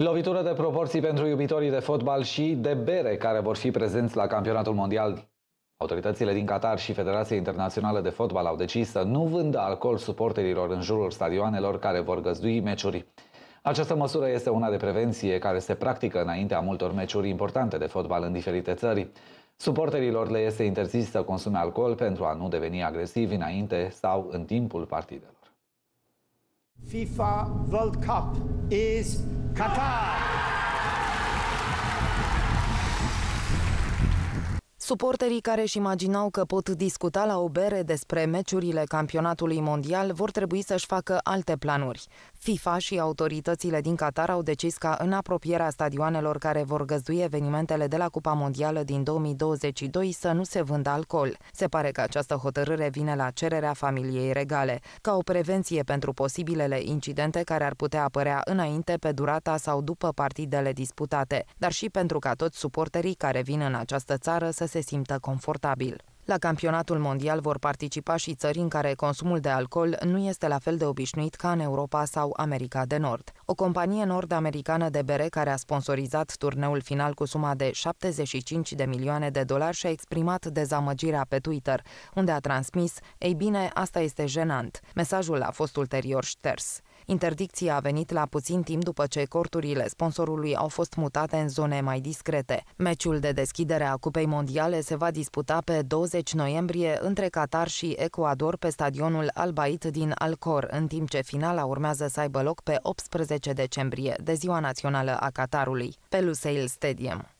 Lovitură de proporții pentru iubitorii de fotbal și de bere care vor fi prezenți la campionatul mondial. Autoritățile din Qatar și Federația Internațională de Fotbal au decis să nu vândă alcool suporterilor în jurul stadioanelor care vor găzdui meciuri. Această măsură este una de prevenție care se practică înaintea multor meciuri importante de fotbal în diferite țări. Suporterilor le este interzis să consume alcool pentru a nu deveni agresivi înainte sau în timpul partidelor. FIFA World Cup is Qatar! Suporterii care își imaginau că pot discuta la o bere despre meciurile campionatului mondial vor trebui să-și facă alte planuri. FIFA și autoritățile din Qatar au decis ca în apropierea stadioanelor care vor găzdui evenimentele de la Cupa Mondială din 2022 să nu se vândă alcool. Se pare că această hotărâre vine la cererea familiei regale, ca o prevenție pentru posibilele incidente care ar putea apărea înainte, pe durata sau după partidele disputate, dar și pentru ca toți suporterii care vin în această țară să se simtă confortabil. La campionatul mondial vor participa și țări în care consumul de alcool nu este la fel de obișnuit ca în Europa sau America de Nord. O companie nord-americană de bere care a sponsorizat turneul final cu suma de 75 de milioane de dolari și-a exprimat dezamăgirea pe Twitter, unde a transmis, ei bine, asta este jenant. Mesajul a fost ulterior șters. Interdicția a venit la puțin timp după ce corturile sponsorului au fost mutate în zone mai discrete. Meciul de deschidere a Cupei Mondiale se va disputa pe 20 noiembrie între Qatar și Ecuador pe stadionul Albait din Alcor, în timp ce finala urmează să aibă loc pe 18 10 decembrie, de Ziua Națională a Qatarului, pe Lusail Stadium.